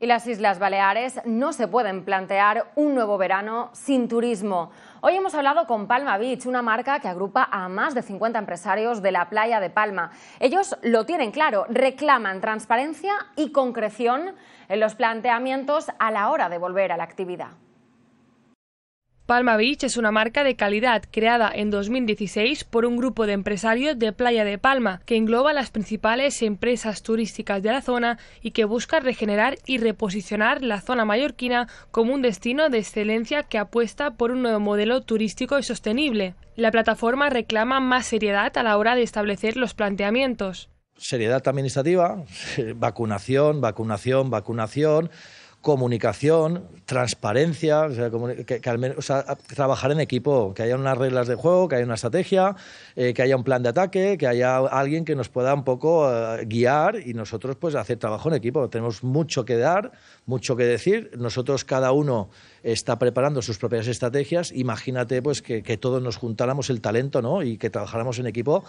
Y las Islas Baleares no se pueden plantear un nuevo verano sin turismo. Hoy hemos hablado con Palma Beach, una marca que agrupa a más de 50 empresarios de la playa de Palma. Ellos lo tienen claro, reclaman transparencia y concreción en los planteamientos a la hora de volver a la actividad. Palma Beach es una marca de calidad creada en 2016 por un grupo de empresarios de Playa de Palma que engloba las principales empresas turísticas de la zona y que busca regenerar y reposicionar la zona mallorquina como un destino de excelencia que apuesta por un nuevo modelo turístico y sostenible. La plataforma reclama más seriedad a la hora de establecer los planteamientos. Seriedad administrativa, vacunación, vacunación, vacunación comunicación, transparencia, trabajar en equipo, que haya unas reglas de juego, que haya una estrategia, eh, que haya un plan de ataque, que haya alguien que nos pueda un poco eh, guiar y nosotros pues hacer trabajo en equipo. Tenemos mucho que dar, mucho que decir. Nosotros cada uno está preparando sus propias estrategias. Imagínate pues que, todos nos juntáramos el talento ¿no? y que trabajáramos en equipo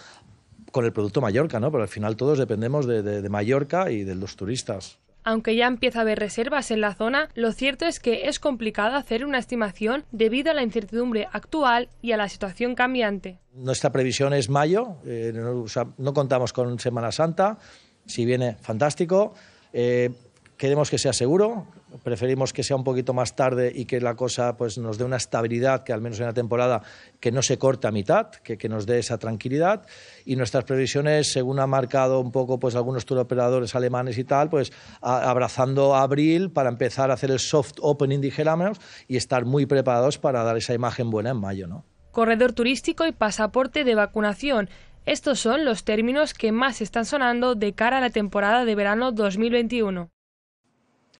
con el producto Mallorca, ¿no? Pero al final todos dependemos de Mallorca y de los turistas. Aunque ya empieza a haber reservas en la zona, lo cierto es que es complicado hacer una estimación debido a la incertidumbre actual y a la situación cambiante. Nuestra previsión es mayo, eh, no, contamos con Semana Santa, si viene fantástico. Eh, queremos que sea seguro, preferimos que sea un poquito más tarde y que la cosa pues, nos dé una estabilidad, que al menos en la temporada, que no se corte a mitad, que, que nos dé esa tranquilidad. Y nuestras previsiones, según ha marcado un poco pues, algunos turoperadores alemanes y tal, pues abrazando abril para empezar a hacer el soft opening, de dijéramos, y estar muy preparados para dar esa imagen buena en mayo. ¿no? Corredor turístico y pasaporte de vacunación. Estos son los términos que más están sonando de cara a la temporada de verano 2021.